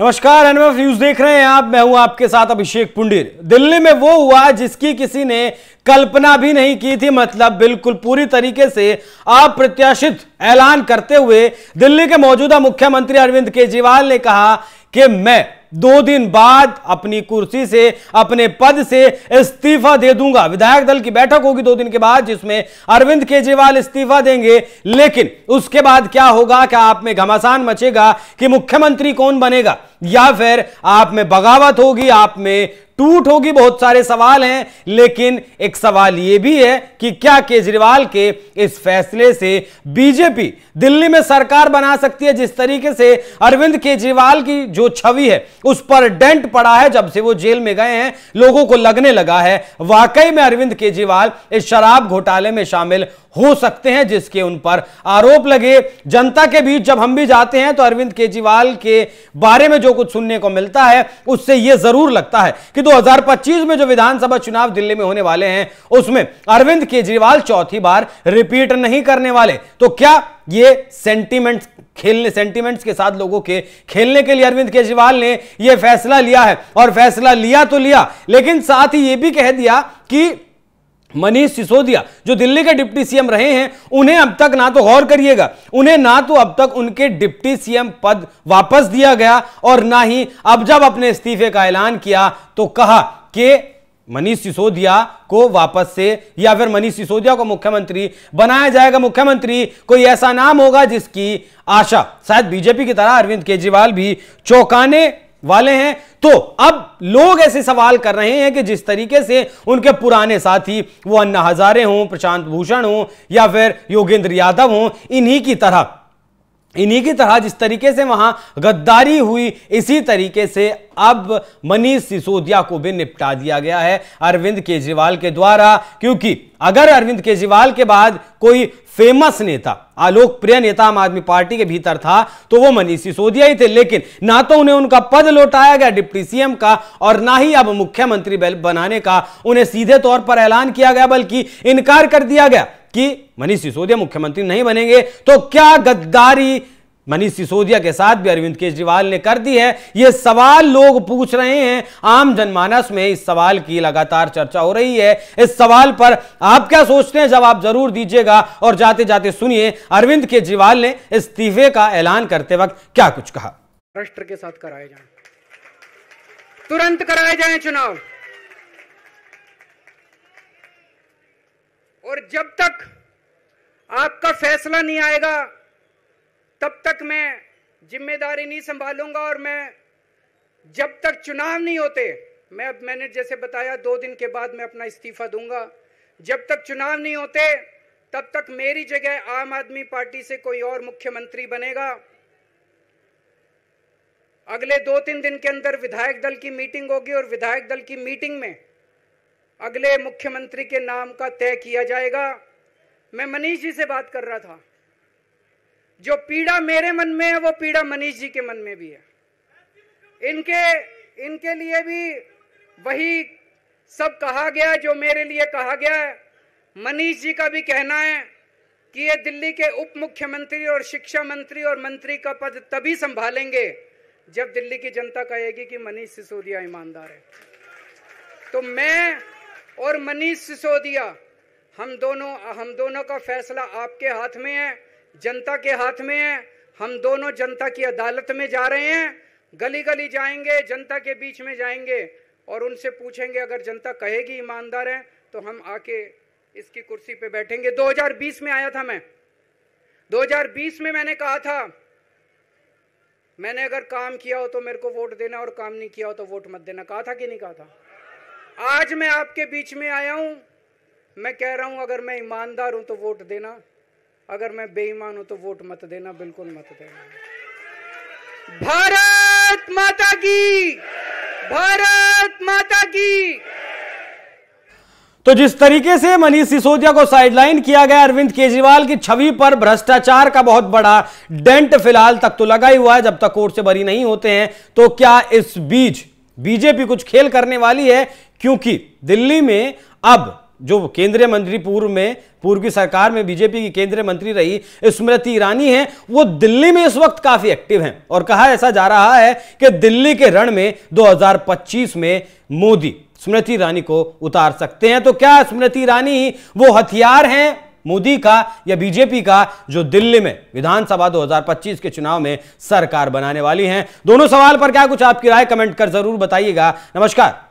नमस्कार NMF news देख रहे हैं आप मैं हूं आपके साथ अभिषेक पुंडीर दिल्ली में वो हुआ जिसकी किसी ने कल्पना भी नहीं की थी मतलब बिल्कुल पूरी तरीके से अप्रत्याशित ऐलान करते हुए दिल्ली के मौजूदा मुख्यमंत्री अरविंद केजरीवाल ने कहा कि मैं दो दिन बाद अपनी कुर्सी से अपने पद से इस्तीफा दे दूंगा विधायक दल की बैठक होगी दो दिन के बाद जिसमें अरविंद केजरीवाल इस्तीफा देंगे लेकिन उसके बाद क्या होगा क्या आप में घमासान मचेगा कि मुख्यमंत्री कौन बनेगा या फिर आप में बगावत होगी आप में टूट होगी बहुत सारे सवाल हैं लेकिन एक सवाल यह भी है कि क्या केजरीवाल के इस फैसले से बीजेपी दिल्ली में सरकार बना सकती है जिस तरीके से अरविंद केजरीवाल की जो छवि है उस पर डेंट पड़ा है जब से वो जेल में गए हैं लोगों को लगने लगा है वाकई में अरविंद केजरीवाल इस शराब घोटाले में शामिल हो सकते हैं जिसके उन पर आरोप लगे जनता के बीच जब हम भी जाते हैं तो अरविंद केजरीवाल के बारे में जो कुछ सुनने को मिलता है उससे यह जरूर लगता है कि 2025 में जो विधानसभा चुनाव दिल्ली में होने वाले हैं उसमें अरविंद केजरीवाल चौथी बार रिपीट नहीं करने वाले तो क्या ये सेंटीमेंट्स खेलने सेंटीमेंट्स के साथ लोगों के खेलने के लिए अरविंद केजरीवाल ने यह फैसला लिया है और फैसला लिया तो लिया लेकिन साथ ही यह भी कह दिया कि मनीष सिसोदिया जो दिल्ली के डिप्टी सीएम रहे हैं उन्हें अब तक ना तो गौर करिएगा उन्हें ना तो अब तक उनके डिप्टी सीएम पद वापस दिया गया और ना ही अब जब अपने इस्तीफे का ऐलान किया तो कहा कि मनीष सिसोदिया को वापस से या फिर मनीष सिसोदिया को मुख्यमंत्री बनाया जाएगा मुख्यमंत्री कोई ऐसा नाम होगा जिसकी आशा शायद बीजेपी की तरह अरविंद केजरीवाल भी चौंकाने वाले हैं तो अब लोग ऐसे सवाल कर रहे हैं कि जिस तरीके से उनके पुराने साथी वो अन्ना हजारे हों प्रशांत भूषण हों या फिर योगेंद्र यादव हों इन्हीं की तरह इन्हीं की तरह जिस तरीके से वहां गद्दारी हुई इसी तरीके से अब मनीष सिसोदिया को भी निपटा दिया गया है अरविंद केजरीवाल के द्वारा क्योंकि अगर अरविंद केजरीवाल के बाद कोई फेमस नेता अलोकप्रिय नेता आम आदमी पार्टी के भीतर था तो वो मनीष सिसोदिया ही थे लेकिन ना तो उन्हें उनका पद लौटाया गया डिप्टी सीएम का और ना ही अब मुख्यमंत्री बनाने का उन्हें सीधे तौर पर ऐलान किया गया बल्कि इनकार कर दिया गया कि मनीष सिसोदिया मुख्यमंत्री नहीं बनेंगे तो क्या गद्दारी मनीष सिसोदिया के साथ भी अरविंद केजरीवाल ने कर दी है ये सवाल लोग पूछ रहे हैं आम जनमानस में इस सवाल की लगातार चर्चा हो रही है इस सवाल पर आप क्या सोचते हैं जवाब जरूर दीजिएगा और जाते जाते सुनिए अरविंद केजरीवाल ने इस्तीफे का ऐलान करते वक्त क्या कुछ कहा राष्ट्र के साथ कराए जाए तुरंत कराए जाए चुनाव और जब तक आपका फैसला नहीं आएगा तब तक मैं जिम्मेदारी नहीं संभालूंगा और मैं जब तक चुनाव नहीं होते मैं अब मैंने जैसे बताया दो दिन के बाद मैं अपना इस्तीफा दूंगा जब तक चुनाव नहीं होते तब तक मेरी जगह आम आदमी पार्टी से कोई और मुख्यमंत्री बनेगा अगले दो तीन दिन के अंदर विधायक दल की मीटिंग होगी और विधायक दल की मीटिंग में अगले मुख्यमंत्री के नाम का तय किया जाएगा मैं मनीष जी से बात कर रहा था जो पीड़ा मेरे मन में है वो पीड़ा मनीष जी के मन में भी है इनके इनके लिए भी वही सब कहा गया जो मेरे लिए कहा गया है मनीष जी का भी कहना है कि ये दिल्ली के उप मुख्यमंत्री और शिक्षा मंत्री और मंत्री का पद तभी संभालेंगे जब दिल्ली की जनता कहेगी कि मनीष सिसोदिया ईमानदार है तो मैं और मनीष सिसोदिया हम दोनों हम दोनों का फैसला आपके हाथ में है जनता के हाथ में है हम दोनों जनता की अदालत में जा रहे हैं गली गली जाएंगे जनता के बीच में जाएंगे और उनसे पूछेंगे अगर जनता कहेगी ईमानदार है तो हम आके इसकी कुर्सी पे बैठेंगे 2020 में आया था मैं 2020 में मैंने कहा था मैंने अगर काम किया हो तो मेरे को वोट देना और काम नहीं किया हो तो वोट मत देना कहा था कि नहीं कहा था आज मैं आपके बीच में आया हूं मैं कह रहा हूं अगर मैं ईमानदार हूं तो वोट देना अगर मैं बेईमान हूं तो वोट मत देना बिल्कुल मत देना भारत माता की भारत माता की तो जिस तरीके से मनीष सिसोदिया को साइडलाइन किया गया अरविंद केजरीवाल की छवि पर भ्रष्टाचार का बहुत बड़ा डेंट फिलहाल तक तो लगा ही हुआ है जब तक कोर्ट से बरी नहीं होते हैं तो क्या इस बीच बीजेपी कुछ खेल करने वाली है क्योंकि दिल्ली में अब जो केंद्रीय मंत्री पूर्व में पूर्व की सरकार में बीजेपी की केंद्रीय मंत्री रही स्मृति ईरानी हैं वो दिल्ली में इस वक्त काफी एक्टिव हैं और कहा ऐसा जा रहा है कि दिल्ली के रण में 2025 में मोदी स्मृति ईरानी को उतार सकते हैं तो क्या स्मृति ईरानी वो हथियार हैं मोदी का या बीजेपी का जो दिल्ली में विधानसभा 2025 के चुनाव में सरकार बनाने वाली हैं दोनों सवाल पर क्या कुछ आपकी राय कमेंट कर जरूर बताइएगा नमस्कार